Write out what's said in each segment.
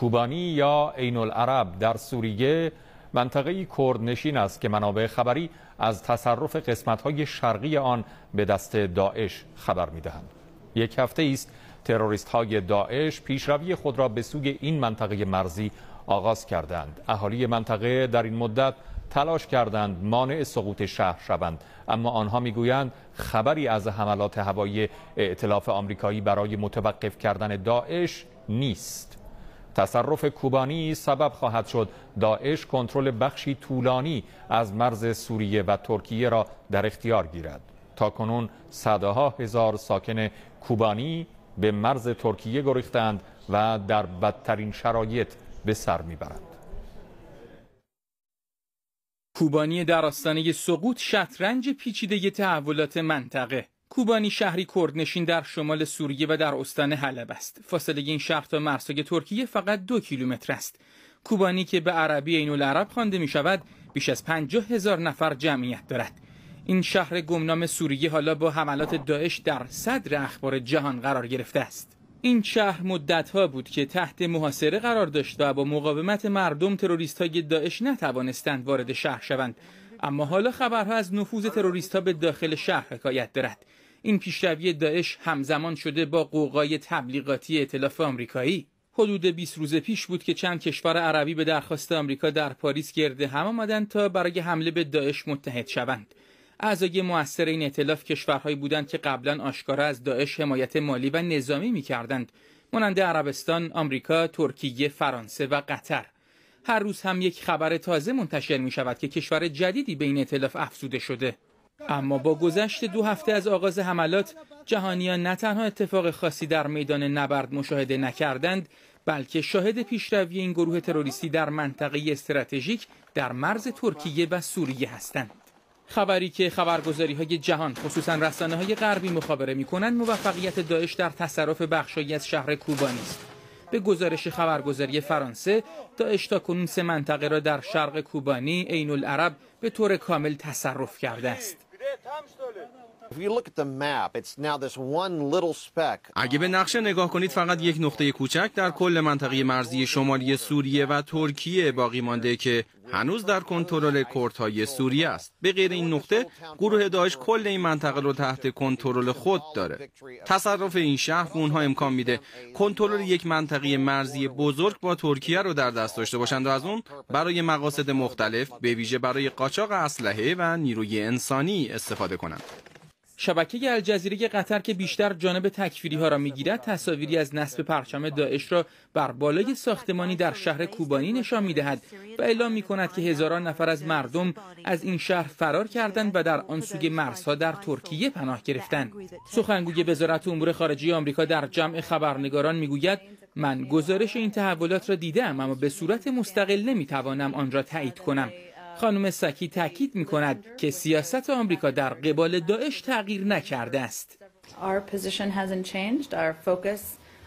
کوبانی یا عین العرب در سوریه منطقه کردنشین است که منابع خبری از تصرف های شرقی آن به دست داعش خبر دهند. یک هفته است تروریست های داعش پیشروی خود را به سوی این منطقه مرزی آغاز کردند. اهالی منطقه در این مدت تلاش کردند مانع سقوط شهر شوند اما آنها میگویند خبری از حملات هوایی ائتلاف آمریکایی برای متوقف کردن داعش نیست تصرف کوبانی سبب خواهد شد داعش کنترل بخشی طولانی از مرز سوریه و ترکیه را در اختیار گیرد تا کنون صدها هزار ساکن کوبانی به مرز ترکیه گریختند و در بدترین شرایط به سر میبرند کوبانی در آستانه سقوط شطرنج پیچیده تحولات منطقه کوبانی شهری کردنشین در شمال سوریه و در استان حلب است. فاصله این شهر تا مرزهای ترکیه فقط دو کیلومتر است. کوبانی که به عربی عین العرب خوانده می شود بیش از پنجاه هزار نفر جمعیت دارد. این شهر گمنام سوریه حالا با حملات داعش در صدر اخبار جهان قرار گرفته است. این شهر مدتها بود که تحت محاصره قرار داشت و با مقاومت مردم تروریست های داعش نتوانستند وارد شهر شوند اما حالا خبرها از نفوذ ها به داخل شهر حکایت دارد این پیشروی داعش همزمان شده با قوقای تبلیغاتی اطلاف آمریکایی حدود 20 روز پیش بود که چند کشور عربی به درخواست آمریکا در پاریس گرد هم آمدند تا برای حمله به داعش متحد شوند اعضای مؤثر این اطلاف کشورهایی بودند که قبلا آشکارا از داعش حمایت مالی و نظامی میکردند مانند عربستان، آمریکا، ترکیه، فرانسه و قطر هر روز هم یک خبر تازه منتشر می شود که کشور جدیدی به این اطلاف افزوده شده اما با گذشت دو هفته از آغاز حملات جهانیان نه تنها اتفاق خاصی در میدان نبرد مشاهده نکردند بلکه شاهد پیشروی این گروه تروریستی در منطقه استراتژیک در مرز ترکیه و سوریه هستند خبری که خبرگزاری های جهان خصوصا رسانه های غربی مخابره می کنند موفقیت داعش در تصرف بخشی از شهر کوبانی است به گزارش خبرگزاری فرانسه تا اشتاکنون سه منطقه را در شرق کوبانی عین العرب به طور کامل تصرف کرده است. اگه به نقشه نگاه کنید فقط یک نقطه کوچک در کل منطقه مرزی شمالی سوریه و ترکیه باقی مانده که هنوز در کنترل کردهای سوریه است به غیر این نقطه گروه داعش کل این منطقه رو تحت کنترل خود داره تصرف این شهر اونها امکان میده کنترل یک منطقه مرزی بزرگ با ترکیه رو در دست داشته باشند و از اون برای مقاصد مختلف به ویژه برای قاچاق اسلحه و نیروی انسانی استفاده کنند شبکه الجزیره قطر که بیشتر جانب تکفیری ها را میگیرد تصاویری از نصب پرچم داعش را بر بالای ساختمانی در شهر کوبانی نشان میدهد و اعلام می کند که هزاران نفر از مردم از این شهر فرار کردند و در آن سوی مرزها در ترکیه پناه گرفتند سخنگوی وزارت امور خارجه آمریکا در جمع خبرنگاران میگوید من گزارش این تحولات را دیدم اما به صورت مستقل نمیتوانم آن را تایید کنم خانم سکی تاکید می کند که سیاست آمریکا در قبال داعش تغییر نکرده است.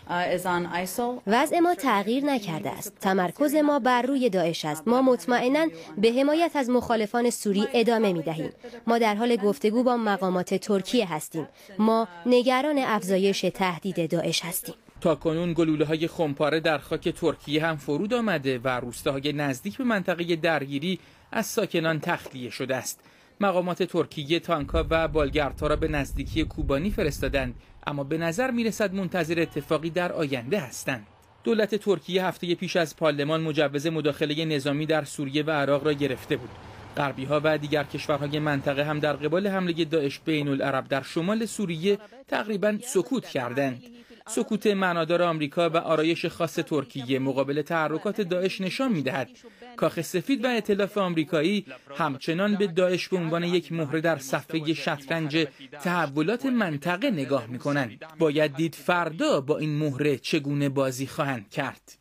Uh, وضع ما تغییر نکرده است. تمرکز ما بر روی داعش است. ما مطمئنا به حمایت از مخالفان سوری ادامه می دهیم. ما در حال گفتگو با مقامات ترکیه هستیم. ما نگران افزایش تهدید داعش هستیم. تا کنون گلوله های خمپاره در خاک ترکیه هم فرود آمده و روستاهای نزدیک به منطقه درگیری از ساکنان تخلیه شده است. مقامات ترکیه تانکا و بالگردها را به نزدیکی کوبانی فرستادند اما به نظر میرسد منتظر اتفاقی در آینده هستند. دولت ترکیه هفته پیش از پارلمان مجوز مداخله نظامی در سوریه و عراق را گرفته بود. غربی ها و دیگر کشورهای منطقه هم در قبال حمله داعش بین در شمال سوریه تقریبا سکوت کردند. سکوت معنادار آمریکا و آرایش خاص ترکیه مقابل تحرکات داعش نشان میدهد کاخ سفید و اطلاف آمریکایی همچنان به داعش به عنوان یک مهره در صفحه شطرنج تحولات منطقه نگاه میکنند باید دید فردا با این مهره چگونه بازی خواهند کرد